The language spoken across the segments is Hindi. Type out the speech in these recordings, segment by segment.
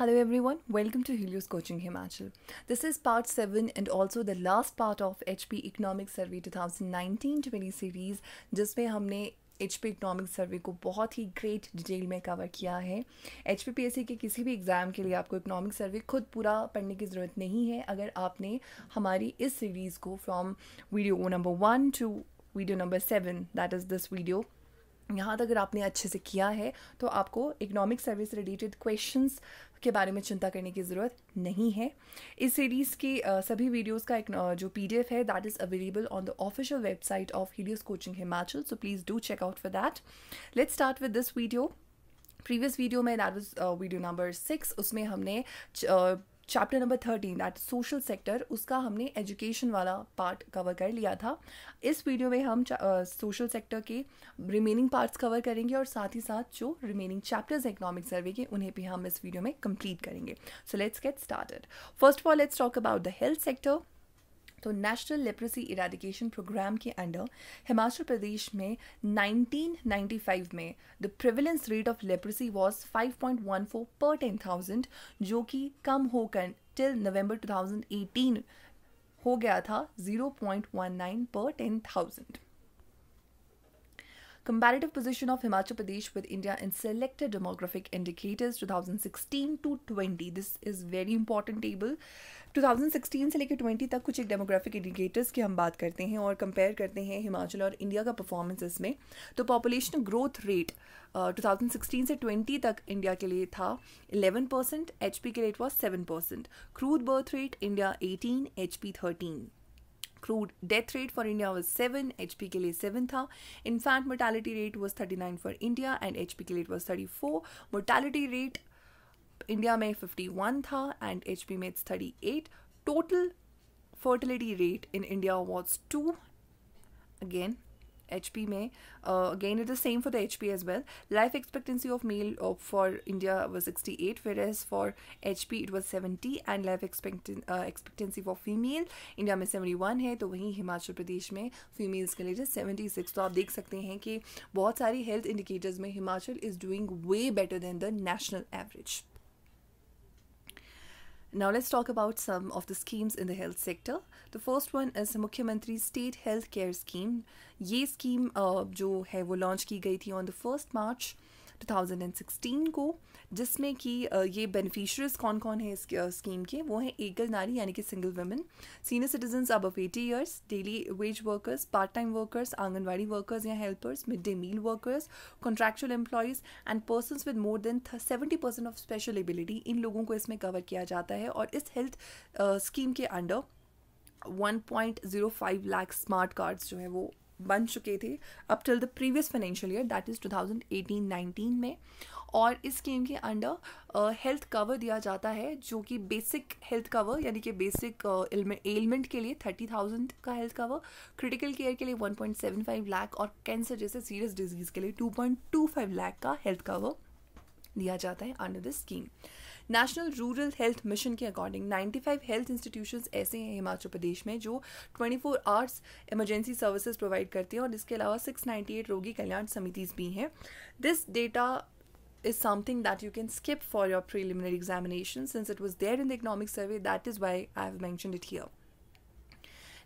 Hello everyone, welcome to Helios Coaching Himachal. This is part 7 and also the last part of HP Economic Survey 2019-20 series जिसमें हमने एच पी इकनॉमिक सर्वे को बहुत ही ग्रेट डिटेल में कवर किया है H P P S C के किसी भी एग्ज़ाम के लिए आपको इकनॉमिक सर्वे खुद पूरा पढ़ने की ज़रूरत नहीं है अगर आपने हमारी इस सीरीज़ को from video number one to video number seven that is this video यहाँ तक अगर आपने अच्छे से किया है तो आपको इकोनॉमिक सर्विस रिलेटेड क्वेश्चंस के बारे में चिंता करने की ज़रूरत नहीं है इस सीरीज़ की सभी वीडियोस का एक जो पी है that is available on the official website of Helius coaching Himachal so please do check out for that let's start with this video previous video में that was video number six उसमें हमने chapter number thirteen that social sector उसका हमने एजुकेशन वाला पार्ट कवर कर लिया था इस वीडियो में हम सोशल uh, सेक्टर के रिमेनिंग पार्ट्स कवर करेंगे और साथ ही साथ जो रिमेनिंग चैप्टर्स इकोनॉमिक सर्वे के उन्हें भी हम इस वीडियो में कंप्लीट करेंगे so let's get started first of all let's talk about the health sector तो नेशनल लेप्रेसी इराडिकेशन प्रोग्राम के अंडर हिमाचल प्रदेश में 1995 में the prevalence rate of leprosy was 5.14 पर 10,000 जो कि कम होकर टिल नवंबर 2018 हो गया था 0.19 पर 10,000 comparative position of Himachal Pradesh with India in selected demographic indicators 2016 to 20 this is very important table Uh, 2016 से लेकर 20 तक कुछ एक डेमोग्राफिक इंडिकेटर्स की हम बात करते हैं और कंपेयर करते हैं हिमाचल और इंडिया का परफॉर्मेंस इसमें तो पॉपुलेशन ग्रोथ रेट uh, 2016 से 20 तक इंडिया के लिए था 11 परसेंट एच के rate was seven percent crude birth rate India 18 H P thirteen crude death rate for India was seven H के लिए सेवन था infant mortality rate was thirty nine for India and H के rate was thirty four mortality rate India में 51 था एंड एच पी में it's eight total fertility rate in India was two again H P में again it is same for the H P as well life expectancy of male for India was sixty eight where as for H P it was seventy and life expectancy for female India में सेवेंटी वन है तो वहीं हिमाचल प्रदेश में फीमेल्स के लिए सेवेंटी सिक्स तो आप देख सकते हैं कि बहुत सारी हेल्थ इंडिकेटर्स में Himachal is doing way better than the national average Now let's talk about some of the schemes in the health sector. The first one is Mukhya Mantri State Health Care Scheme. This scheme uh, jo hai, wo launch ki gayi on the 1st March 2016 को जिसमें कि ये बेनिफिशरीज कौन कौन है इस स्कीम के वो हैं एकल नारी यानी कि single women senior citizen above of eighty years daily wage workers part time workers anganwadi workers या helpers mid day meal workers contractual employees and person with more than seventy percent of special ability इन लोगों को इसमें कवर किया जाता है और इस हेल्थ स्कीम के अंडर 1.05 लाख स्मार्ट कार्ड्स जो हैं वो बन चुके थे up till the previous financial year that is 2018-19 में और इस स्कीम के अंडर हेल्थ कवर दिया जाता है जो कि बेसिक हेल्थ कवर यानी कि बेसिक एलमेंट के लिए थर्टी थाउजेंड का हेल्थ कवर क्रिटिकल केयर के लिए one point seven five lakh और कैंसर जैसे सीरियस डिजीज़ के लिए two point two five lakh का हेल्थ कवर दिया जाता है under this scheme national rural health mission के अकॉर्डिंग 95 हेल्थ इंस्टीट्यूशंस ऐसे हैं हिमाचल प्रदेश में जो 24 four hours emergency services provide करती हैं और इसके अलावा 698 रोगी कल्याण समितिज भी हैं this data is something that you can skip for your preliminary examination since it was there in the economic survey that is why I have mention it here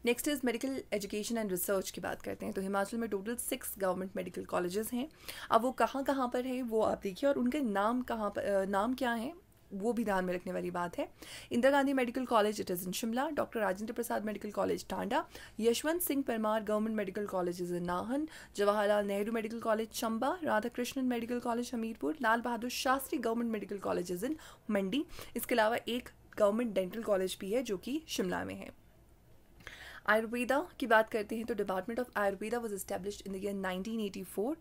next is medical education and research की बात करते हैं तो हिमाचल में total six government medical colleges हैं अब वो कहाँ कहाँ पर हैं वो आप देखिए और उनके नाम कहाँ पर नाम क्या हैं वो भी ध्यान में रखने वाली बात है Indira Gandhi medical college it is in Shimla doctor Rajendra Prasad medical college Tanda Yashwant Singh Parmar government medical college is in Nahan Jawaharlal Nehru medical college Chamba Radha Krishnan medical college Hamirpur Lal Bahadur Shastri government medical college is in Mandi इसके अलावा एक गवर्नमेंट डेंटल कॉलेज भी है जो कि शिमला में है आयुर्वेदा की बात करते हैं तो department of Ayurveda was establish in the year 1984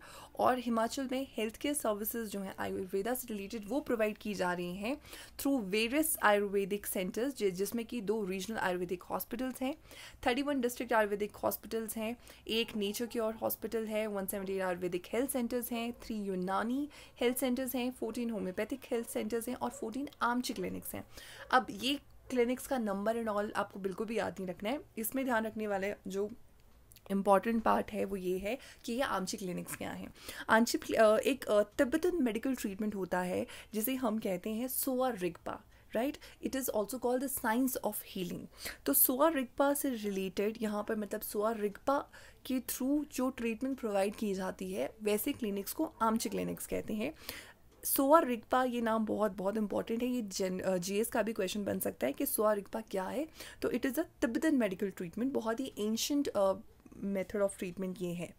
और हिमाचल में हेल्थ केयर सर्विसेज जो हैं आयुर्वेदा से रिलेटेड वो प्रोवाइड की जा रही हैं थ्रू वेरियस आयुर्वेदिक सेंटर्स जिसमें कि दो रीजनल आयुर्वेदिक हॉस्पिटल्स हैं thirty one district ayurvedic hospitals हैं एक नेचर क्योर हॉस्पिटल है one seventy ayurvedic health centres हैं थ्री यूनानी हेल्थ सेंटर्स हैं फोर्टीन होम्योपैथिक हेल्थ सेंटर्स हैं और फोर्टीन आमची क्लिनिक्स हैं अब ये क्लिनिक्स का नंबर एंड ऑल आपको बिल्कुल भी याद नहीं रखना है इसमें ध्यान रखने वाले जो इम्पॉर्टेंट पार्ट है वो ये है कि ये आमची क्लिनिक्स क्या हैं आंशिक एक तिब्बतन मेडिकल ट्रीटमेंट होता है जिसे हम कहते हैं Sowa Rigpa right it is also called the science of healing तो सोआ रिग्पा से रिलेटेड यहाँ पर मतलब सोआ रिग्पा के थ्रू जो ट्रीटमेंट प्रोवाइड की जाती है वैसे क्लिनिक्स को आमचे क्लिनिक्स कहते हैं सोआ रिग्पा ये नाम बहुत बहुत इंपॉर्टेंट है ये जन जीएस का भी क्वेश्चन बन सकता है कि सोआ रिग्पा क्या है तो it is a Tibetan medical treatment बहुत ही एंशंट मेथड ऑफ ट्रीटमेंट ये है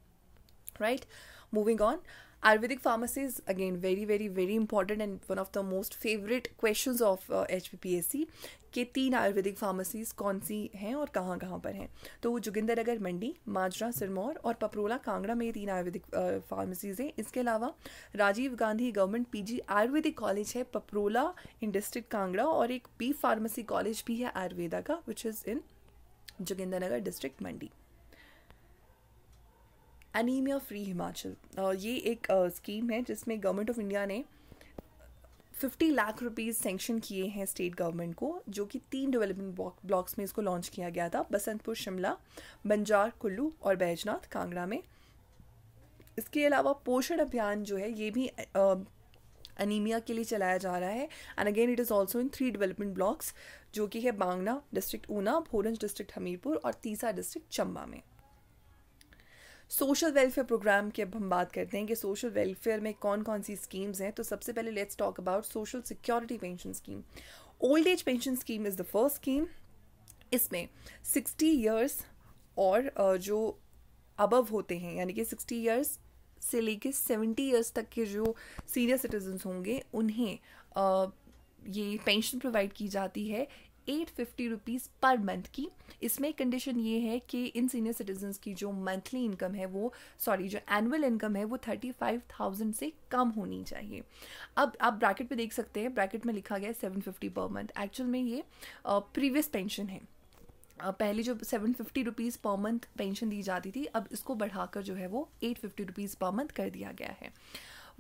right moving on ayurvedic very very important and one of the most favourite question of H P P S C के तीन आयुर्वेदिक फार्मेसीज़ कौन सी हैं और कहाँ कहाँ पर हैं तो वो जोगिंदर नगर मंडी माजरा सिरमौर और पपरोला कांगड़ा में ये तीन आयुर्वेदिक फार्मेसीज़ हैं इसके अलावा Rajiv Gandhi government PG ayurvedic college है पपरोला इन डिस्ट्रिक्ट कांगड़ा और एक बी फार्मेसी कॉलेज भी है आयुर्वेदा का which is in Joginder Nagar district Mandi anaemia free Himachal ये एक स्कीम है जिसमें गवर्नमेंट ऑफ इंडिया ने फिफ्टी लाख रुपीज़ सेंक्शन किए हैं स्टेट गवर्नमेंट को जो कि तीन डेवलपमेंट ब्लॉक्स में इसको लॉन्च किया गया था बसंतपुर शिमला बंजार कुल्लू और बैजनाथ कांगड़ा में इसके अलावा पोषण अभियान जो है ये भी अनीमिया के लिए चलाया जा रहा है and again it is also in three development blocks जो कि है बांगना डिस्ट्रिक्ट ऊना भोरंज डिस्ट्रिक्ट हमीरपुर और तीसरा डिस्ट्रिक्ट चंबा में सोशल वेलफेयर प्रोग्राम की अब हम बात करते हैं कि सोशल वेलफेयर में कौन कौन सी स्कीम्स हैं तो सबसे पहले let's talk about social security pension scheme old age pension scheme is the first scheme इसमें सिक्सटी ईयर्स और जो अबव होते हैं यानी कि सिक्सटी ईयर्स से लेके सेवेंटी ईयर्स तक के जो सीनियर सिटीजन्स होंगे उन्हें ये पेंशन प्रोवाइड की जाती है eight fifty rupees per month की इसमें कंडीशन ये है कि इन सीनियर सिटीजन्स की जो मंथली इनकम है वो सॉरी जो एनुअल इनकम है वो थर्टी फाइव थाउजेंड से कम होनी चाहिए अब आप ब्रैकेट में देख सकते हैं ब्रैकेट में लिखा गया है seven fifty per month actual में ये प्रीवियस पेंशन है पहले जो seven fifty rupees per month pension दी जाती थी अब इसको बढ़ाकर जो है वो eight fifty rupees per month कर दिया गया है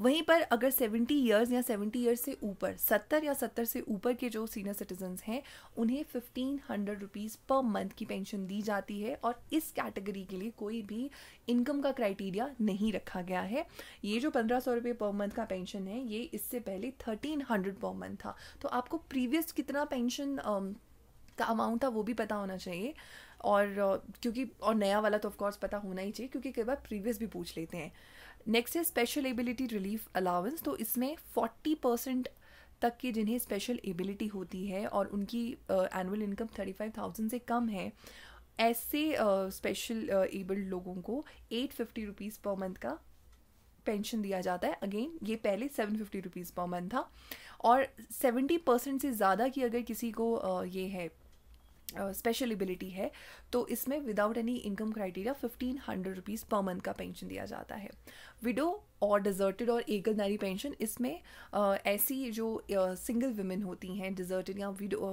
वहीं पर अगर 70 इयर्स या 70 इयर्स से ऊपर 70 या 70 से ऊपर के जो सीनियर सिटीजन्स हैं उन्हें fifteen hundred rupees per month की पेंशन दी जाती है और इस कैटेगरी के लिए कोई भी इनकम का क्राइटेरिया नहीं रखा गया है ये जो पंद्रह सौ रुपये पर मंथ का पेंशन है ये इससे पहले थर्टीन हंड्रेड पर मंथ था तो आपको प्रीवियस कितना पेंशन का अमाउंट था वो भी पता होना चाहिए और क्योंकि और नया वाला तो ऑफकोर्स पता होना ही चाहिए क्योंकि कई बार प्रीवियस भी पूछ लेते हैं नेक्स्ट है स्पेशल एबिलिटी रिलीफ अलाउंस तो इसमें फोर्टी परसेंट तक की जिन्हें स्पेशल एबिलिटी होती है और उनकी annual income thirty five thousand से कम है ऐसे स्पेशल uh, एबल्ड uh, लोगों को eight fifty rupees per month का पेंशन दिया जाता है अगेन ये पहले seven fifty rupees per month था और सेवेंटी परसेंट से ज़्यादा की अगर किसी को uh, ये है स्पेशल uh, एबिलिटी है तो इसमें without any income criteria fifteen hundred rupees per month का पेंशन दिया जाता है विडो और डिज़र्टेड और एकल नारी पेंशन इसमें uh, ऐसी जो सिंगल uh, वुमेन होती हैं डिज़र्टेड या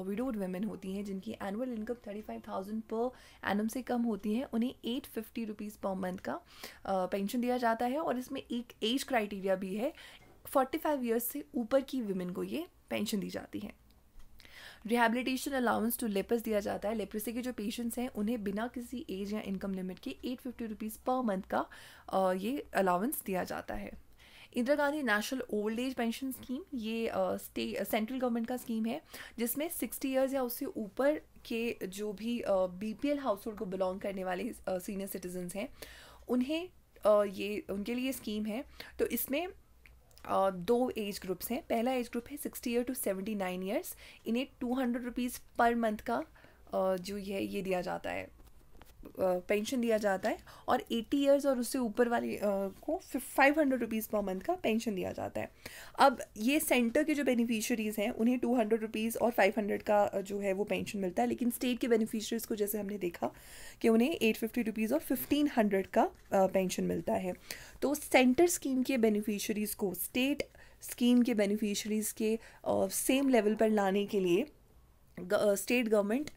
विडोड वुमेन होती हैं जिनकी annual income thirty five thousand per annum से कम होती हैं उन्हें eight fifty rupees per month का पेंशन दिया जाता है और इसमें एक एज क्राइटेरिया भी है फोर्टी फाइव ईयर्स से ऊपर की वुमेन को ये पेंशन दी जाती है रिहेबिलिटेशन अलाउंस टू लेपस दिया जाता है लेप्रेसी के जो पेशेंट्स हैं उन्हें बिना किसी एज या इनकम लिमिट के eight fifty rupees per month का आ, ये अलाउंस दिया जाता है Indira Gandhi national old age pension scheme ये स्टे सेंट्रल गवर्नमेंट का स्कीम है जिसमें सिक्सटी ईयर्स या उससे ऊपर के जो भी B P L household को बिलोंग करने वाले सीनियर सिटीजन्स हैं उन्हें ये उनके लिए स्कीम है तो इसमें दो एज ग्रुप्स हैं पहला एज ग्रुप है sixty year to seventy nine years इन्हें two hundred rupees per month का जो है ये दिया जाता है पेंशन दिया जाता है और 80 ईयर्स और उससे ऊपर वाले को five hundred rupees per month का पेंशन दिया जाता है अब ये सेंटर के जो बेनिफिशरीज़ हैं उन्हें टू हंड्रेड रुपीज़ और फाइव हंड्रेड का जो है वो पेंशन मिलता है लेकिन स्टेट के बेनिफिशरीज़ को जैसे हमने देखा कि उन्हें एट फिफ्टी रुपीज़ और फिफ्टीन हंड्रेड का पेंशन मिलता है तो सेंटर स्कीम के बेनिफिशरीज़ को स्टेट स्कीम के बेनिफिशरीज़ के सेम लेवल पर लाने के लिए स्टेट गवर्नमेंट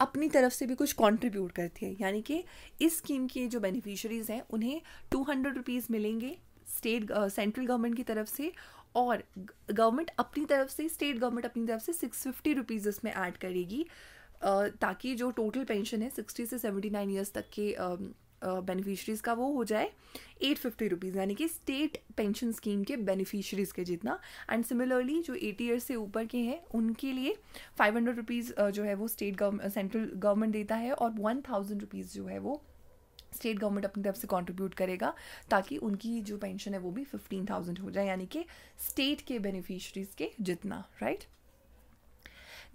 अपनी तरफ से भी कुछ कंट्रीब्यूट करती है यानी कि इस स्कीम की जो बेनिफिशरीज़ हैं उन्हें टू हंड्रेड रुपीज़ मिलेंगे स्टेट सेंट्रल गवर्नमेंट की तरफ से और गवर्नमेंट अपनी तरफ से स्टेट गवर्नमेंट अपनी तरफ से सिक्स फिफ्टी रुपीज़ इसमें ऐड करेगी ताकि जो टोटल पेंशन है सिक्सटी से सेवेंटी नाइन ईयर्स तक के बेनिफिशरीज़ का वो हो जाए एट फिफ्टी रुपीज़ यानी कि स्टेट पेंशन स्कीम के बेनिफिशरीज़ के जितना एंड सिमिलरली जो एटी ईयर्स से ऊपर के हैं उनके लिए फाइव हंड्रेड रुपीज़ जो है वो स्टेट गवर्नमेंट सेंट्रल गवर्नमेंट देता है और वन थाउजेंड रुपीज़ जो है वो स्टेट गवर्नमेंट अपनी तरफ से कॉन्ट्रीब्यूट करेगा ताकि उनकी जो पेंशन है वो भी फिफ्टीन थाउजेंड हो जाए यानी कि स्टेट के बेनिफिशरीज़ के जितना right right?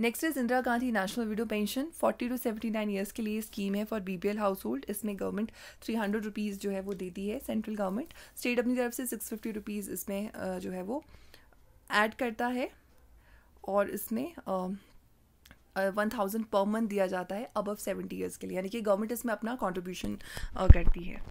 Next is Indira Gandhi national widow pension 40 to 79 years के लिए स्कीम है फॉर बीपीएल हाउस होल्ड इसमें गवर्नमेंट थ्री हंड्रेड रुपीज़ जो है वो देती है सेंट्रल गवर्नमेंट स्टेट अपनी तरफ से सिक्स फिफ्टी रुपीज़ इसमें जो है वो ऐड करता है और इसमें वन थाउजेंड पर मंथ दिया जाता है अबव सेवेंटी ईयर्स के लिए यानी कि गवर्नमेंट इसमें अपना कॉन्ट्रीब्यूशन करती है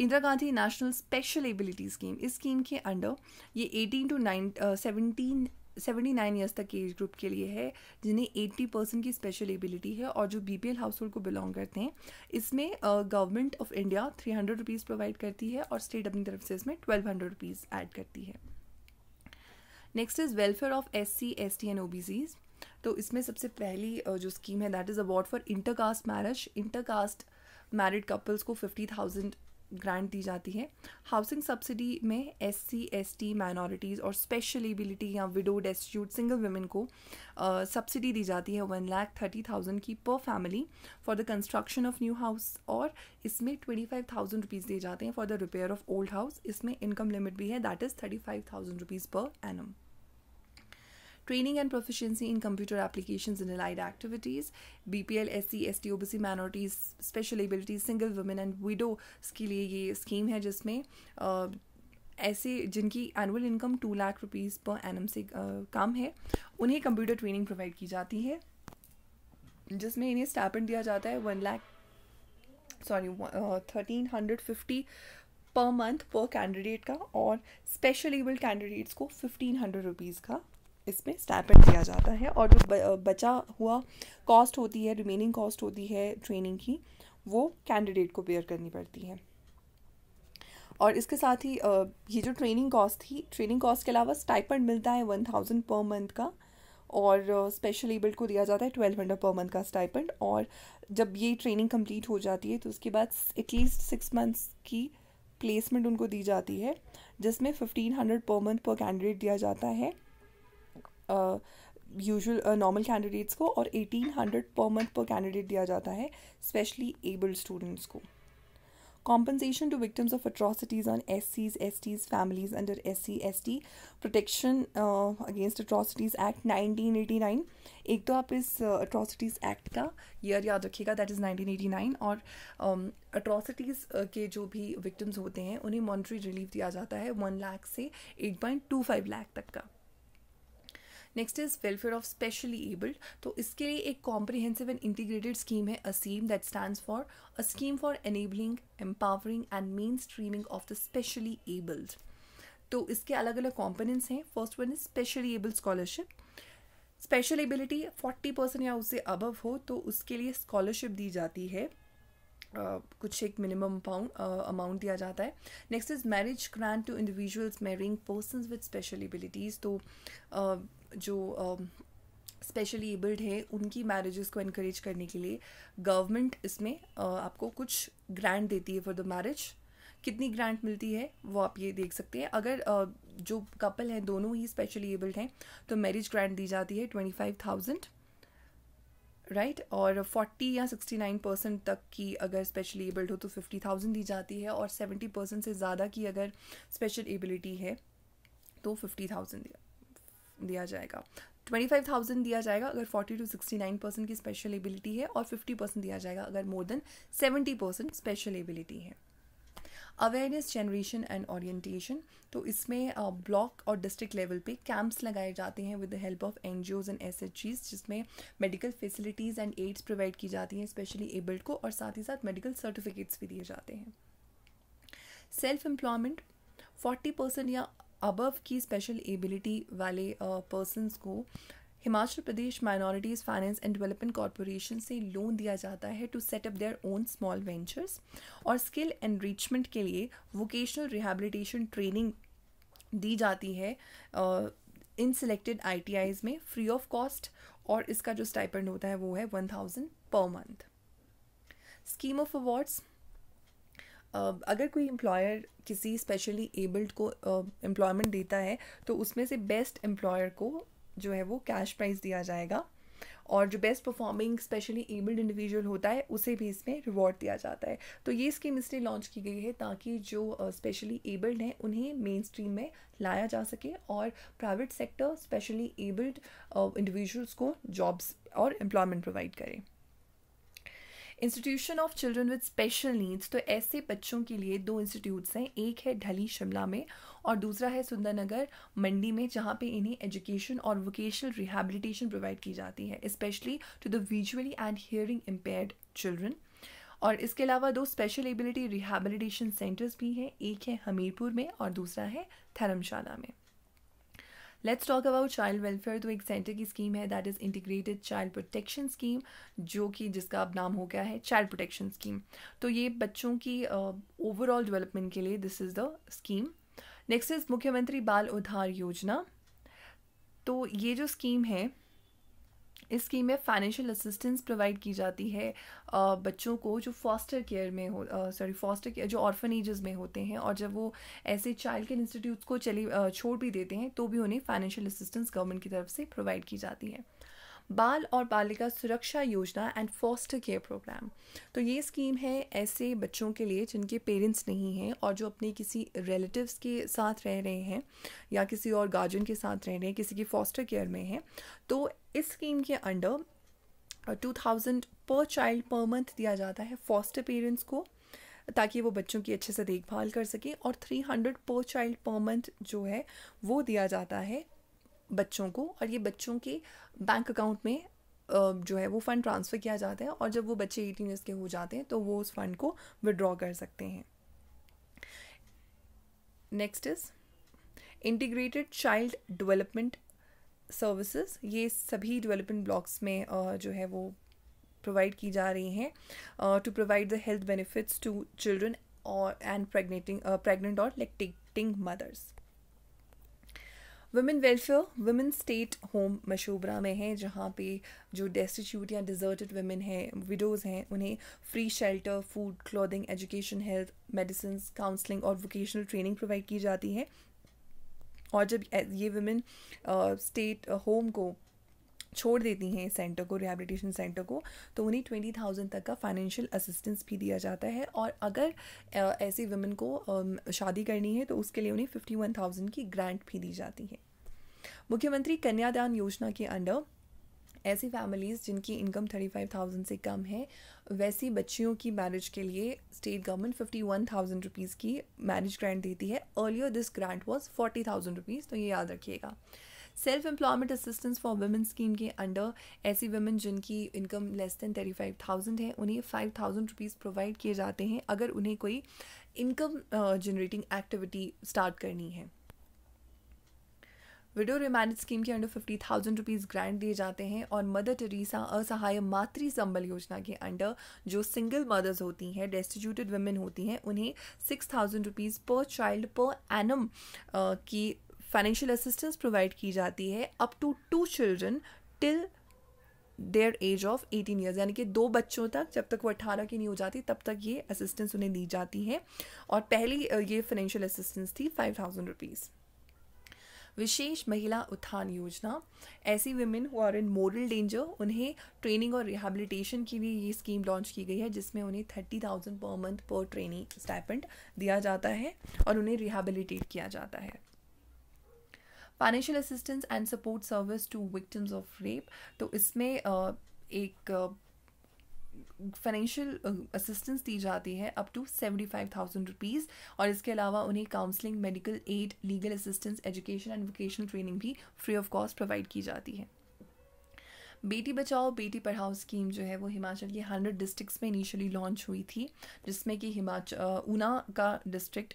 Indira Gandhi national special ability scheme इस स्कीम के अंडर ये 18 to nine seventeen seventy nine years तक के एज ग्रुप के लिए है जिन्हें एट्टी परसेंट की स्पेशल एबिलिटी है और जो B P L household को बिलोंग करते हैं इसमें government of India three hundred rupees provide करती है और स्टेट अपनी तरफ से इसमें ट्वेल्व हंड्रेड रुपीज़ ऐड करती है next is welfare of S C S T and O B Cs तो इसमें सबसे पहली uh, जो स्कीम है that is award for inter caste marriage inter caste married couples को फिफ्टी थाउजेंड ग्रांट दी जाती है हाउसिंग सब्सिडी में S C S T minorities और स्पेशल एबिलिटी या विडो डेस्ट्यूट सिंगल वेमेन को सब्सिडी uh, दी जाती है वन लाख थर्टी थाउजेंड की पर family for the construction of new house और इसमें ट्वेंटी फाइव थाउजेंड रुपीज़ दिए जाते हैं for the repair of old house इसमें इनकम लिमिट भी है that is thirty five thousand rupees per annum training and in in and activities B P L S C S T O B C minorities special abilities single women and widow के लिए ये स्कीम है जिसमें ऐसे जिनकी annual income two lakh rupees per M से कम है उन्हें कंप्यूटर ट्रेनिंग प्रोवाइड की जाती है जिसमें इन्हें स्टैपेंट दिया जाता है one lakh sorry thirteen hundred fifty per month per candidate का और स्पेशल एबल्ड कैंडिडेट्स को फिफ्टीन हंड्रेड रुपीज़ का इसमें स्टाइपेंड दिया जाता है और जो बचा हुआ कॉस्ट होती है रिमेनिंग कॉस्ट होती है ट्रेनिंग की वो कैंडिडेट को बेयर करनी पड़ती है और इसके साथ ही ये जो ट्रेनिंग कॉस्ट थी ट्रेनिंग कॉस्ट के अलावा स्टाइपेंड मिलता है वन थाउजेंड पर मंथ का और स्पेशल एबल्ड को दिया जाता है ट्वेल्व हंड्रेड पर मंथ का स्टाइपेंड और जब ये ट्रेनिंग कंप्लीट हो जाती है तो उसके बाद एटलीस्ट सिक्स मंथ्स की प्लेसमेंट उनको दी जाती है जिसमें fifteen hundred per month per candidate दिया जाता है यूजुअल नॉर्मल कैंडिडेट्स को और 1800 पर मंथ पर कैंडिडेट दिया जाता है स्पेशली एबल्ड स्टूडेंट्स को compensation to on S Cs S Ts families under S C S T protection against atrocities act nineteen eighty nine एक तो आप इस अट्रॉसिटीज़ uh, एक्ट का ईयर याद रखिएगा दैट इज़ नाइन और अट्रॉसिटीज़ um, uh, के जो भी विक्टम्स होते हैं उन्हें मॉनिटरी रिलीफ दिया जाता है वन लाख से eight point two five lakh तक का next is welfare of specially abled तो इसके लिए एक कॉम्प्रिहेंसिव एंड इंटीग्रेटेड स्कीम है Aseem that stand for a scheme for enabling empowering and mainstreaming of the specially abled तो इसके अलग अलग कॉम्पोनेंट्स हैं first one is specially abled scholarship special ability forty percent या उससे अबव हो तो उसके लिए स्कॉलरशिप दी जाती है Uh, कुछ एक मिनिमम अमाउंट दिया जाता है next is marriage grant to individuals marrying person with special abilities तो जो स्पेशली um, एबल्ड हैं उनकी मैरिजेस को इनक्रेज करने के लिए गवर्नमेंट इसमें uh, आपको कुछ ग्रांट देती है फॉर द मैरिज कितनी ग्रांट मिलती है वो आप ये देख सकते हैं अगर uh, जो कपल हैं दोनों ही स्पेशली एबल्ड हैं तो मैरिज ग्रांट दी जाती है ट्वेंटी फाइव थाउजेंड राइट और फोर्टी या सिक्सटी नाइन परसेंट तक की अगर स्पेशली एबल्ड हो तो फिफ्टी थाउजेंड दी जाती है और सेवेंटी परसेंट से ज़्यादा की अगर स्पेशल एबिलिटी है तो फिफ्टी थाउजेंड दिया दिया जाएगा ट्वेंटी फाइव थाउजेंड दिया जाएगा अगर forty to sixty nine percent की स्पेशल एबिलिटी है और फिफ्टी परसेंट दिया जाएगा अगर more than seventy percent special ability है अवेयरनेस जनरेशन एंड ऑरिएंटेशन तो इसमें ब्लॉक और डिस्ट्रिक्ट लेवल पे कैंप्स लगाए जाते हैं with the help of N G Os and S H Gs जिसमें medical facilities and aids provide की जाती हैं स्पेशली एबल्ड को और साथ ही साथ मेडिकल सर्टिफिकेट्स भी दिए जाते हैं सेल्फ एम्प्लॉयमेंट फोर्टी परसेंट या अबव की स्पेशल एबिलिटी वाले पर्सनस को Himachal Pradesh minorities finance and development corporation से लोन दिया जाता है to set up their own small ventures और स्किल एनरिचमेंट के लिए वोकेशनल रिहेबिलिटेशन ट्रेनिंग दी जाती है इन सिलेक्टेड आई में फ्री ऑफ कॉस्ट और इसका जो स्टाइपेंड होता है वो है one thousand per month scheme of awards अगर कोई एम्प्लॉयर किसी स्पेशली एबल्ड को एम्प्लॉयमेंट देता है तो उसमें से बेस्ट एम्प्लॉयर को जो है वो कैश प्राइज़ दिया जाएगा और जो best performing specially abled individual होता है उसे भी इसमें रिवॉर्ड दिया जाता है तो ये स्कीम इसलिए लॉन्च की गई है ताकि जो स्पेशली एबल्ड हैं उन्हें मेन स्ट्रीम में लाया जा सके और private sector specially abled individuals को जॉब्स और एम्प्लॉयमेंट प्रोवाइड करें institution of children with special needs तो ऐसे बच्चों के लिए दो इंस्टीट्यूट्स हैं एक है ढली शिमला में और दूसरा है सुंदरनगर मंडी में जहाँ पे इन्हें एजुकेशन और वोकेशनल रिहेबिलिटेशन प्रोवाइड की जाती है specially to the visually and hearing impaired children और इसके अलावा दो स्पेशल एबिलिटी रिहेबिलिटेशन सेंटर्स भी हैं एक है हमीरपुर में और दूसरा है धर्मशाला में let's talk about child welfare तो एक सेंटर की स्कीम है that is integrated child protection scheme जो कि जिसका अब नाम हो गया है चाइल्ड प्रोटेक्शन स्कीम तो ये बच्चों की ओवरऑल uh, डेवलपमेंट के लिए this is the scheme next is मुख्यमंत्री बाल उधार योजना तो ये जो स्कीम है इस स्कीम में फाइनेंशियल असिस्टेंस प्रोवाइड की जाती है बच्चों को जो फॉस्टर केयर में हो सॉरी फॉस्टर केयर जो ऑर्फनेजेस में होते हैं और जब वो ऐसे चाइल्ड केयर इंस्टीट्यूट्स को चली छोड़ भी देते हैं तो भी उन्हें फाइनेंशियल असिस्टेंस गवर्नमेंट की तरफ से प्रोवाइड की जाती है बाल और बालिका सुरक्षा योजना एंड फॉस्टर केयर प्रोग्राम तो ये स्कीम है ऐसे बच्चों के लिए जिनके पेरेंट्स नहीं हैं और जो अपने किसी रिलेटिव्स के साथ रह रहे हैं या किसी और गार्जियन के साथ रह रहे हैं किसी की फॉस्टर केयर में हैं तो इस स्कीम के under two thousand per child per month दिया जाता है फॉस्टर पेरेंट्स को ताकि वो बच्चों की अच्छे से देखभाल कर सकें और 300 पर चाइल्ड पर मंथ जो है वो दिया जाता है बच्चों को और ये बच्चों के बैंक अकाउंट में जो है वो फ़ंड ट्रांसफ़र किया जाता है और जब वो बच्चे एटीन ईयर्स के हो जाते हैं तो वो उस फंड को विड्रॉ कर सकते हैं next is integrated child development services ये सभी डेवलपमेंट ब्लॉक्स में जो है वो प्रोवाइड की जा रही हैं to provide the health benefits to children और एंड प्रेगनेटिंग प्रेगनेंट और lactating mothers women welfare women state home Mashobra में है जहाँ पे जो डेस्टिट्यूट या डिज़र्टेड वुमेन हैं विडोज़ हैं उन्हें free shelter food clothing education health medicine counselling और वोकेशनल ट्रेनिंग प्रोवाइड की जाती है और जब ये वुमेन स्टेट होम को छोड़ देती हैं इस सेंटर को रिहेबिलिटेशन सेंटर को तो उन्हें ट्वेंटी थाउजेंड तक का फाइनेंशियल असिस्टेंस भी दिया जाता है और अगर ऐसी वुमेन को शादी करनी है तो उसके लिए उन्हें फिफ्टी वन थाउजेंड की ग्रांट भी दी जाती है मुख्यमंत्री कन्यादान योजना के अंडर ऐसी फैमिलीज़ जिनकी इनकम थर्टी फाइव थाउजेंड से कम है वैसी बच्चियों की मैरिज के लिए state government fifty one thousand rupees की मैरिज ग्रांट देती है earlier this grant was forty thousand rupees तो ये याद रखिएगा self employment assistance for women scheme के अंडर ऐसी वुमेन जिनकी income less than thirty five thousand है उन्हें फाइव थाउजेंड रुपीज़ प्रोवाइड किए जाते हैं अगर उन्हें कोई इनकम जनरेटिंग एक्टिविटी स्टार्ट करनी है विडो रिमांड स्कीम के under fifty thousand rupees grant दिए जाते हैं और मदर टेरीसा असहाय मातृ संबल योजना के अंडर जो सिंगल मदर्स होती हैं डेस्टिट्यूटेड वुमेन होती हैं उन्हें six thousand rupees per child per annum की फाइनेंशियल असिस्टेंस प्रोवाइड की जाती है up to two children till their age of eighteen years यानी कि दो बच्चों तक जब तक वो अट्ठारह की नहीं हो जाती तब तक ये असिस्टेंस उन्हें दी जाती है और पहली ये फाइनेंशियल असिस्टेंस थी फाइव थाउजेंड रुपीज़ विशेष महिला उत्थान योजना ऐसी women who are in moral danger उन्हें ट्रेनिंग और रिहेबिलिटेशन की भी ये स्कीम लॉन्च की गई है जिसमें उन्हें thirty thousand per month per training stipend दिया जाता है और उन्हें रिहेबिलिटेट किया जाता है financial assistance and support service to victims of rape तो इसमें एक फाइनेंशियल असिस्टेंस दी जाती है up to seventy five thousand rupees और इसके अलावा उन्हें counselling medical aid legal assistance education and vocational training भी फ्री ऑफ कॉस्ट प्रोवाइड की जाती है बेटी बचाओ बेटी पढ़ाओ स्कीम जो है वो हिमाचल के हंड्रेड डिस्ट्रिक्ट्स में इनिशियली लॉन्च हुई थी जिसमें कि हिमाचल ऊना का district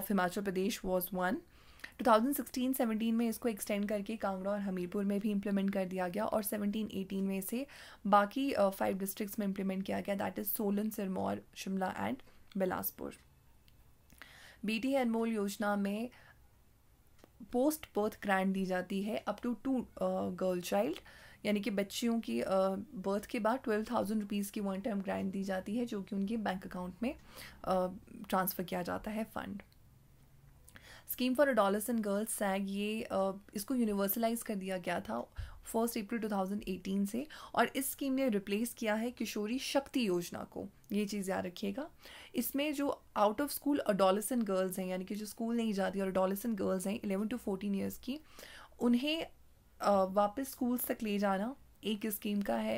of Himachal Pradesh was one 2016-17 में इसको एक्सटेंड करके कांगड़ा और हमीरपुर में भी इम्प्लीमेंट कर दिया गया और 17-18 में इसे बाकी फाइव डिस्ट्रिक्ट्स में इम्प्लीमेंट किया गया that is Solan Sirmaur Shimla and Bilaspur बी टी अनमोल योजना में पोस्ट बर्थ ग्रांट दी जाती है up to two girl child यानी कि बच्चियों की बर्थ के बाद ट्वेल्व थाउजेंड रुपीज़ की वन टाइम ग्रांट दी जाती है जो कि उनके बैंक अकाउंट में ट्रांसफ़र किया जाता है fund scheme for and girls SAG ये इसको यूनिवर्सलाइज कर दिया गया था फर्स्ट अप्रैल 2018 से और इस स्कीम ने रिप्लेस किया है किशोरी शक्ति योजना को ये चीज़ याद रखिएगा इसमें जो out of school and girls हैं यानी कि जो स्कूल नहीं जाती और अडोलसन गर्ल्स हैं इलेवन टू फोर्टीन ईयर्स की उन्हें वापस स्कूल्स तक ले जाना एक स्कीम का है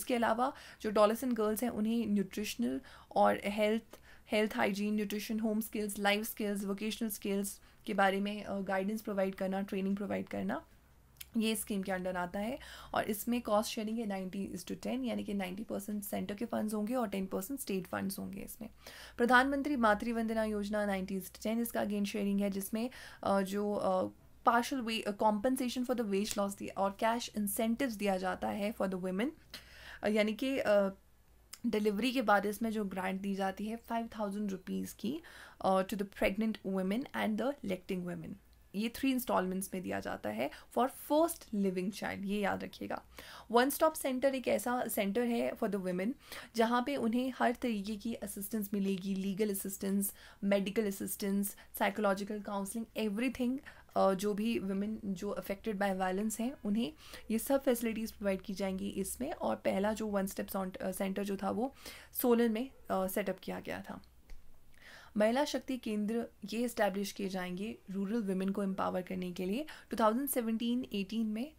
इसके अलावा जो एंड गर्ल्स हैं उन्हें न्यूट्रिशनल और health health hygiene nutrition home skills life skills vocational skills के बारे में गाइडेंस प्रोवाइड करना ट्रेनिंग प्रोवाइड करना ये स्कीम के अंडर आता है और इसमें कॉस्ट शेयरिंग है नाइन्टी इज टू टेन यानी कि नाइन्टी परसेंट सेंटर के फंड्स होंगे और टेन परसेंट स्टेट फंड्स होंगे इसमें प्रधानमंत्री मातृ वंदना योजना नाइन्टी इज टू टेन इसका अगेन शेयरिंग है जिसमें जो partial wage compensation for the wage loss दिया और कैश इंसेंटिव दिया जाता है फॉर द वुमेन यानी कि डिलीवरी के बाद इसमें जो ग्रांट दी जाती है फाइव थाउजेंड रुपीज़ की to the pregnant women and the lactating women ये थ्री इंस्टॉलमेंट्स में दिया जाता है फॉर फर्स्ट लिविंग चाइल्ड ये याद रखिएगा वन स्टॉप सेंटर एक ऐसा सेंटर है फॉर द वुमेन जहाँ पे उन्हें हर तरीके की असिस्टेंस मिलेगी legal assistance medical assistance psychological counselling everything जो भी वुमेन जो अफेक्टेड बाय वायलेंस हैं उन्हें ये सब फैसिलिटीज़ प्रोवाइड की जाएंगी इसमें और पहला जो वन स्टेप सेंटर जो था वो सोलन में सेटअप uh, किया गया था महिला शक्ति केंद्र ये इस्टेब्लिश किए जाएंगे रूरल वुमेन को एम्पावर करने के लिए 2017-18 में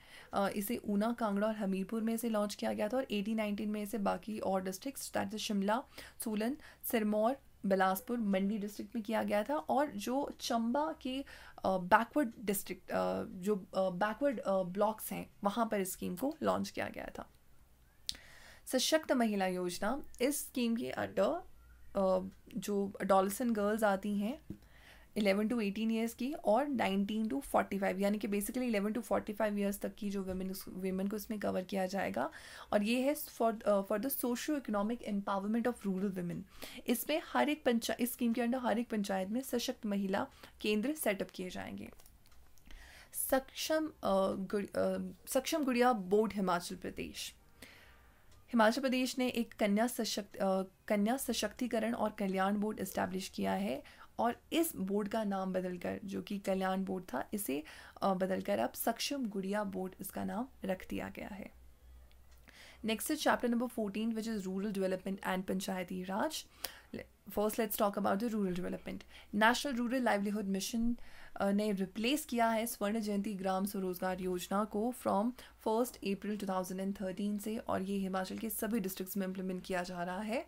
इसे ऊना कांगड़ा और हमीरपुर में इसे लॉन्च किया गया था और 18-19 में इसे बाकी और districts that is Shimla Solan Sirmaur Bilaspur Mandi district में किया गया था और जो चंबा के बैकवर्ड डिस्ट्रिक्ट जो बैकवर्ड ब्लॉक्स हैं वहाँ पर इस स्कीम को लॉन्च किया गया था सशक्त महिला योजना इस स्कीम के अंडर जो अडोलसन गर्ल्स आती हैं इलेवन टू एटीन ईयर्स की और नाइनटीन टू फोर्टी फाइव यानी कि basically eleven to forty five years तक की जो वेमेन वेमेन को इसमें कवर किया जाएगा और ये है for for the socio economic empowerment of rural women इसमें हर एक पंचायत इस स्कीम के अंडर हर एक पंचायत में सशक्त महिला केंद्र सेटअप किए जाएंगे सक्षम गुड़, सक्षम गुड़िया बोर्ड हिमाचल प्रदेश हिमाचल प्रदेश ने एक कन्या सशक्त कन्या सशक्तिकरण और कल्याण बोर्ड इस्टेब्लिश किया है और इस बोर्ड का नाम बदलकर जो कि कल्याण बोर्ड था इसे बदलकर अब सक्षम गुड़िया बोर्ड इसका नाम रख दिया गया है next is chapter number fourteen which is rural development and Panchayati Raj first let's talk about the rural development national rural livelihood mission ने रिप्लेस किया है स्वर्ण जयंती ग्राम स्वरोजगार योजना को फ्रॉम फर्स्ट अप्रैल 2013 से और ये हिमाचल के सभी डिस्ट्रिक्ट्स में इम्प्लीमेंट किया जा रहा है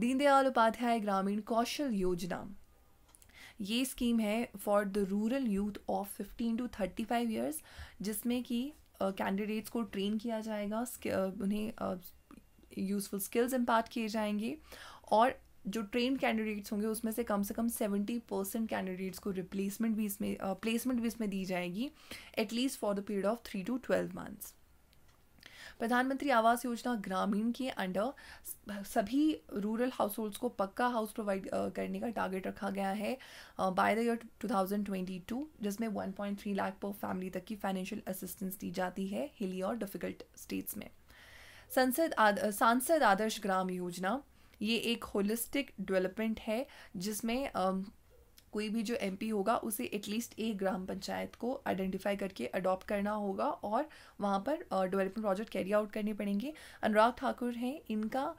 दीनदयाल उपाध्याय ग्रामीण कौशल योजना ये स्कीम है for the rural youth of 15 to 35 years जिसमें कि कैंडिडेट्स uh, को ट्रेन किया जाएगा उन्हें यूज़फुल स्किल्स इम्पार्ट किए जाएंगे और जो ट्रेन कैंडिडेट्स होंगे उसमें से कम से कम सेवेंटी परसेंट कैंडिडेट्स को रिप्लेसमेंट भी इसमें प्लेसमेंट भी इसमें दी जाएगी at least for the period of three to twelve months प्रधानमंत्री आवास योजना ग्रामीण के अंडर सभी रूरल हाउस होल्ड्स को पक्का हाउस प्रोवाइड करने का टारगेट रखा गया है बाय द ईयर 2022 जिसमें 1.3 लाख पर फैमिली तक की फाइनेंशियल असिस्टेंस दी जाती है हिली और डिफिकल्ट स्टेट्स में संसद आद, सांसद आदर्श ग्राम योजना ये एक होलिस्टिक डेवलपमेंट है जिसमें कोई भी जो एमपी होगा उसे एटलीस्ट एक ग्राम पंचायत को आइडेंटिफाई करके अडॉप्ट करना होगा और वहाँ पर डेवलपमेंट प्रोजेक्ट कैरी आउट करने पड़ेंगे अनुराग ठाकुर हैं इनका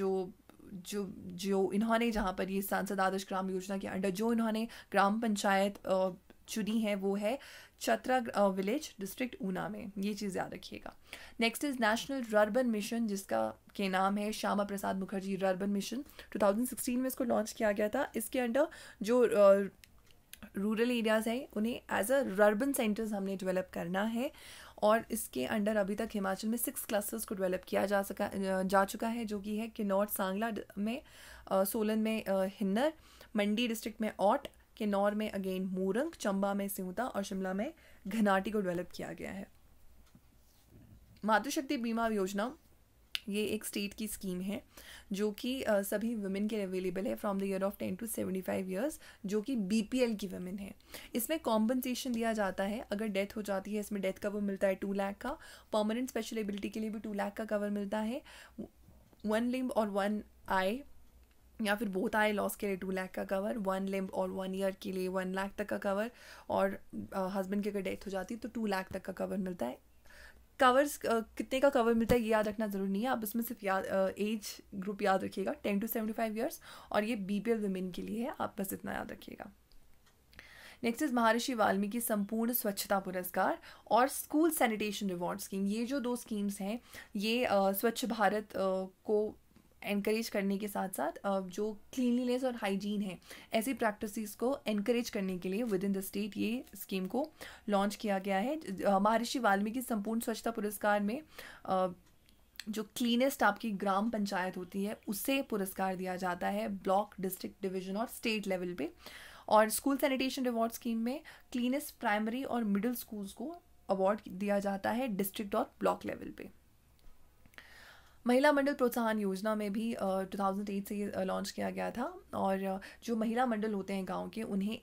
जो जो जो इन्होंने जहाँ पर ये सांसद आदर्श ग्राम योजना के अंडर जो इन्होंने ग्राम पंचायत चुनी है वो है चतरा विलेज डिस्ट्रिक्ट ऊना में ये चीज़ याद रखिएगा next is national rurban mission जिसका के नाम है श्यामा प्रसाद मुखर्जी रर्बन मिशन 2016 में इसको लॉन्च किया गया था इसके अंडर जो रूरल एरियाज़ हैं उन्हें एज अ रर्बन सेंटर्स हमने डेवलप करना है और इसके अंडर अभी तक हिमाचल में सिक्स क्लस्टर्स को डेवलप किया जा सका जा चुका है जो कि है किन्नौर सांगला में सोलन में हिन्नर मंडी डिस्ट्रिक्ट में ऑट किन्नौर में अगेन मोरंग चंबा में सिंहता और शिमला में घनाटी को डेवलप किया गया है मातृशक्ति बीमा योजना ये एक स्टेट की स्कीम है जो कि सभी वुमेन के लिए अवेलेबल है from the year of ten to seventy five years जो कि बी की वुमेन है इसमें कॉम्पनसेशन दिया जाता है अगर डेथ हो जाती है इसमें डेथ कवर मिलता है टू लाख का परमानेंट स्पेशल एबिलिटी के लिए भी टू लाख का कवर मिलता है वन लिम और वन आई या फिर बोथ आई लॉस के लिए टू लाख का कवर वन लिम्ब और वन ईयर के लिए वन लाख तक का कवर और हस्बैंड की अगर डेथ हो जाती है तो टू लाख तक का कवर मिलता है कवर्स uh, कितने का कवर मिलता है ये याद रखना ज़रूरी नहीं है आप इसमें सिर्फ याद एज ग्रुप याद रखिएगा ten to seventy five years और ये बी पी एल वुमेन के लिए है आप बस इतना याद रखिएगा नेक्स्ट इज महर्षि वाल्मीकि संपूर्ण स्वच्छता पुरस्कार और स्कूल सैनिटेशन रिवॉर्ड स्कीम ये जो दो स्कीम्स हैं ये स्वच्छ भारत को इनक्रेज करने के साथ साथ जो क्लीनलीनेस और हाइजीन है ऐसी प्रैक्टिस को इनक्रेज करने के लिए विद इन द स्टेट ये स्कीम को लॉन्च किया गया है महर्षि वाल्मीकि संपूर्ण स्वच्छता पुरस्कार में जो क्लीनेस्ट आपकी ग्राम पंचायत होती है उसे पुरस्कार दिया जाता है ब्लॉक डिस्ट्रिक्ट डिवीजन और स्टेट लेवल पे और स्कूल सैनिटेशन रिवॉर्ड स्कीम में क्लीनेस्ट प्राइमरी और मिडिल स्कूल्स को अवार्ड दिया जाता है डिस्ट्रिक्ट और ब्लॉक लेवल पे महिला मंडल प्रोत्साहन योजना में भी टू थाउजेंड एट से लॉन्च किया गया था और जो महिला मंडल होते हैं गाँव के उन्हें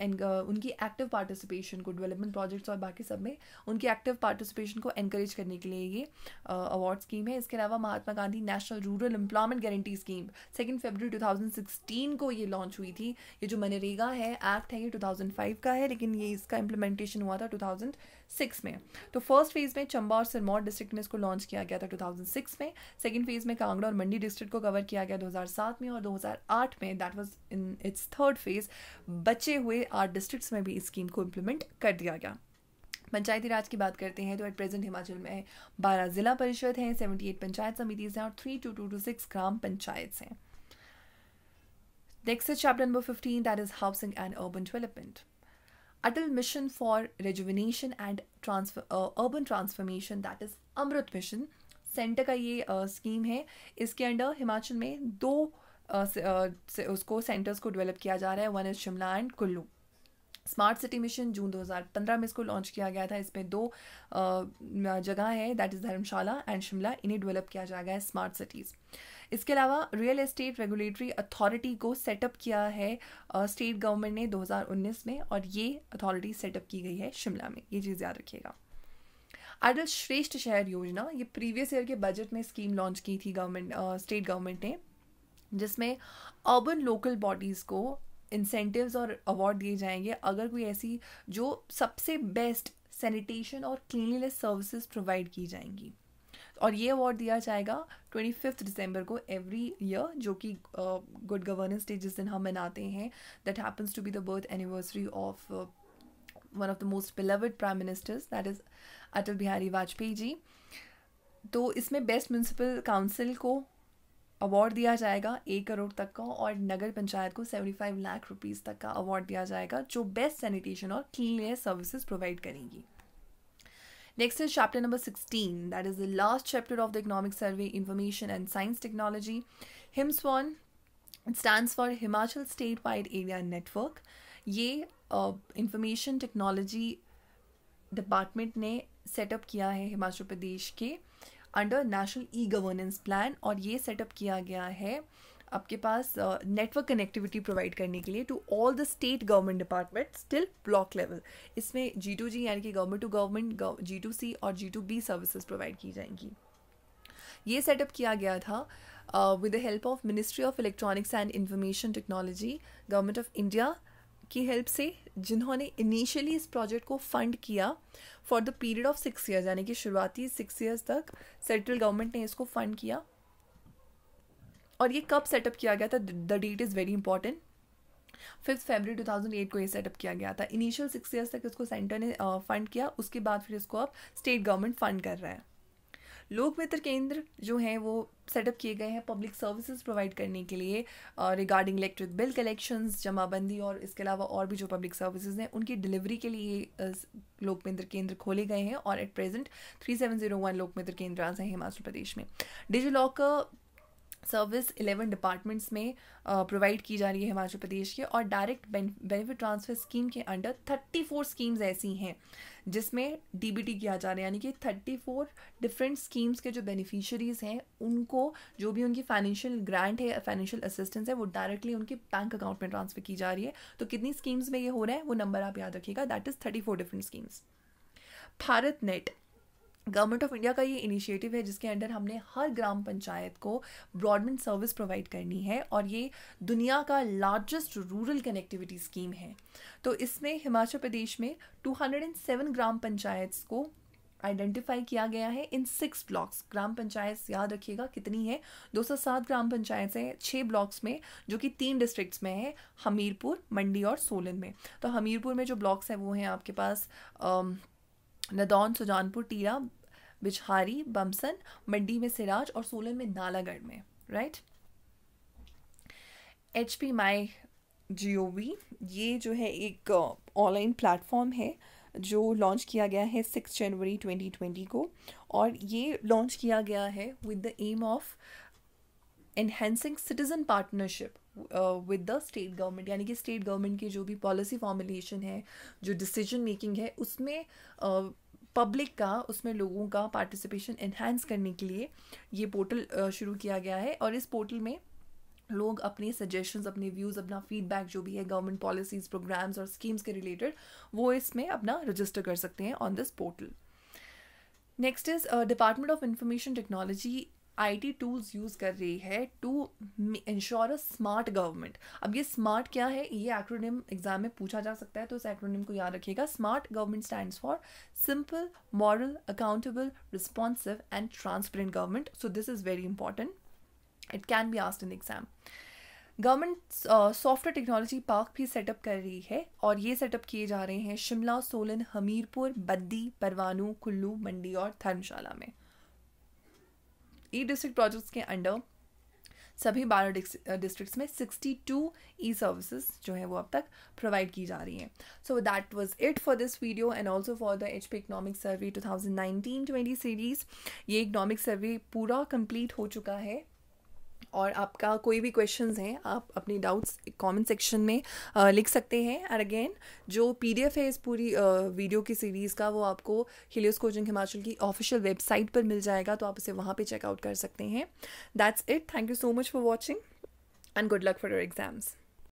एंड उनकी एक्टिव पार्टिसिपेशन को डेवलपमेंट प्रोजेक्ट्स और बाकी सब में उनकी एक्टिव पार्टिसिपेशन को इनक्रेज करने के लिए ये अवार्ड स्कीम है इसके अलावा Mahatma Gandhi national rural employment guarantee scheme second फेबर टू को ये लॉन्च हुई थी ये जो मनरेगा है एक्ट है ये टू का है लेकिन ये इसका इम्प्लीमेंटेशन हुआ था टू सिक्स में तो फर्स्ट फेज़ में चंबा और सिरमौर डिस्ट्रिक्ट में इसको लॉन्च किया गया था 2006 में सेकेंड फेज़ में कांगड़ा और मंडी डिस्ट्रिक्ट को कवर किया गया 2007 में और 2008 में that was in its third phase बचे हुए आठ डिस्ट्रिक्ट्स में भी इस स्कीम को इम्प्लीमेंट कर दिया गया पंचायती राज की बात करते हैं तो एट प्रेजेंट हिमाचल में बारह ज़िला परिषद हैं एट पंचायत समितिज़ हैं और three two two two six ग्राम पंचायत हैं next is chapter number fifteen that is housing and urban development Atal mission for rejuvenation and transfer urban transformation that is AMRUT mission centre का ये स्कीम uh, है इसके अंडर हिमाचल में दो uh, से, uh, से उसको सेंटर्स को डेवलप किया जा रहा है one is Shimla and Kullu smart city mission June 2015 में इसको लॉन्च किया गया था इसमें दो uh, जगह है that is Dharamshala and Shimla इन्हें डेवलप किया जा गया है स्मार्ट सिटीज़ इसके अलावा रियल एस्टेट रेगुलेटरी अथॉरिटी को सेटअप किया है स्टेट uh, गवर्नमेंट ने 2019 में और ये अथॉरिटी सेटअप की गई है शिमला में ये चीज़ याद रखिएगा आइडल श्रेष्ठ शहर योजना ये प्रीवियस ईयर के बजट में स्कीम लॉन्च की थी गवर्नमेंट स्टेट गवर्नमेंट ने जिसमें अर्बन लोकल बॉडीज़ को इंसेंटिव्स और अवार्ड दिए जाएंगे अगर कोई ऐसी जो सबसे बेस्ट सैनिटेशन और क्लिनलीनेस सर्विसेज प्रोवाइड की जाएंगी और ये अवार्ड दिया जाएगा ट्वेंटी फिफ्थ दिसंबर को एवरी ईयर जो कि गुड गवर्नेंस डे जिस दिन हम मनाते हैं that happens to be the birth anniversary of one of the most beloved prime ministers that is Atal Bihari Vajpayee ji तो इसमें बेस्ट म्यूनसिपल काउंसिल को अवार्ड दिया जाएगा एक करोड़ तक का और नगर पंचायत को सेवेंटी फाइव लाख रुपीज़ तक का अवार्ड दिया जाएगा जो बेस्ट सैनिटेशन और क्लीन एयर सर्विसेज प्रोवाइड करेंगी Next is chapter number 16, that is the last chapter of the Economic Survey Information and Science Technology. HIMSWAN it stands for Himachal Statewide Area Network. ये इंफॉर्मेशन टेक्नोलॉजी डिपार्टमेंट ने सेटअप किया है हिमाचल प्रदेश के under national e governance plan और ये सेटअप किया गया है आपके पास नेटवर्क कनेक्टिविटी प्रोवाइड करने के लिए to all the state government department still block level इसमें जी टू जी यानी कि government to government G to C और G to B services provide की जाएंगी ये सेटअप किया गया था with the help of ministry of electronics and information technology government of India की हेल्प से जिन्होंने इनिशियली इस प्रोजेक्ट को फंड किया for the period of six years यानी कि शुरुआती सिक्स ईयर्स तक सेंट्रल गवर्नमेंट ने इसको फंड किया और ये कब सेटअप किया गया था the date is very important fifth February 2008 को ये सेटअप किया गया था इनिशियल सिक्स ईयर्स तक इसको सेंटर ने फंड किया उसके बाद फिर इसको अब स्टेट गवर्नमेंट फंड कर रहा है लोक मित्र केंद्र जो हैं वो सेटअप किए गए हैं पब्लिक सर्विसेज प्रोवाइड करने के लिए रिगार्डिंग इलेक्ट्रिक बिल कलेक्शंस जमाबंदी और इसके अलावा और भी जो पब्लिक सर्विसेज हैं उनकी डिलीवरी के लिए लोक मित्र केंद्र खोले गए हैं और एट प्रेजेंट 3701 लोक मित्र केंद्र हैं हिमाचल प्रदेश में DigiLocker service eleven departments में प्रोवाइड uh, की जा रही है हिमाचल प्रदेश के और डायरेक्ट बेनिफिट ट्रांसफ़र स्कीम के अंडर थर्टी फोर स्कीम्स ऐसी हैं जिसमें डी बी टी किया जा रहा है यानी कि थर्टी फोर डिफरेंट स्कीम्स के जो बेनिफिशरीज़ हैं उनको जो भी उनकी फाइनेंशियल ग्रांट है फाइनेंशियल असिस्टेंस है वो डायरेक्टली उनके बैंक अकाउंट में ट्रांसफ़र की जा रही है तो कितनी स्कीम्स में ये हो रहा है वो नंबर आप याद रखिएगा that is thirty four different schemes Bharat Net government of India का ये इनिशिएटिव है जिसके अंडर हमने हर ग्राम पंचायत को ब्रॉडबैंड सर्विस प्रोवाइड करनी है और ये दुनिया का लार्जेस्ट रूरल कनेक्टिविटी स्कीम है तो इसमें हिमाचल प्रदेश में 207 ग्राम पंचायत को आइडेंटिफाई किया गया है इन सिक्स ब्लॉक्स ग्राम पंचायत याद रखिएगा कितनी है 207 ग्राम पंचायत हैं छः ब्लॉक्स में जो कि तीन डिस्ट्रिक्ट्स में है हमीरपुर मंडी और सोलन में तो हमीरपुर में जो ब्लॉक्स हैं वो हैं आपके पास आ, नदौन सुजानपुर टीरा बिछहारी बमसन मंडी में सिराज और सोलन में नालागढ़ में right H P my G O V ये जो है एक ऑनलाइन uh, प्लेटफॉर्म है जो लॉन्च किया गया है सिक्स जनवरी ट्वेंटी ट्वेंटी को और ये लॉन्च किया गया है with the aim of enhancing citizen partnership with the state government यानी कि स्टेट गवर्नमेंट की जो भी पॉलिसी फॉर्मुलेशन है जो डिसीजन मेकिंग है उसमें uh, पब्लिक का उसमें लोगों का पार्टिसिपेशन इन्हेंस करने के लिए ये पोर्टल शुरू किया गया है और इस पोर्टल में लोग अपने सजेशंस अपने व्यूज़ अपना फीडबैक जो भी है गवर्नमेंट पॉलिसीज़ प्रोग्राम्स और स्कीम्स के रिलेटेड वो इसमें अपना रजिस्टर कर सकते हैं on this portal next is department of information technology IT tools use कर रही है to ensure a smart government अब ये स्मार्ट क्या है ये एक्रोनिम एग्जाम में पूछा जा सकता है तो इस एक्रोनिम को याद रखिएगा smart government stand for simple moral accountable responsive and transparent government so this is very important it can be asked in exam government software technology park भी सेटअप कर रही है और ये सेटअप किए जा रहे हैं शिमला सोलन हमीरपुर बद्दी परवानू कुल्लू मंडी और धर्मशाला में ई डिस्ट्रिक्ट प्रोजेक्ट्स के अंडर सभी बारह डिस्ट्रिक्ट्स में 62 ई सर्विसेज जो है वो अब तक प्रोवाइड की जा रही हैं so that was it for this video and also for the H P economic survey 2019-20 series ये इकनॉमिक सर्वे पूरा कंप्लीट हो चुका है और आपका कोई भी क्वेश्चन हैं आप अपने डाउट्स कमेंट सेक्शन में आ, लिख सकते हैं और अगेन जो पीडीएफ है इस पूरी आ, वीडियो की सीरीज़ का वो आपको हिलियस कोचिंग हिमाचल की ऑफिशियल वेबसाइट पर मिल जाएगा तो आप उसे वहाँ पर चेकआउट कर सकते हैं that's it thank you so much for watching and good luck for your exams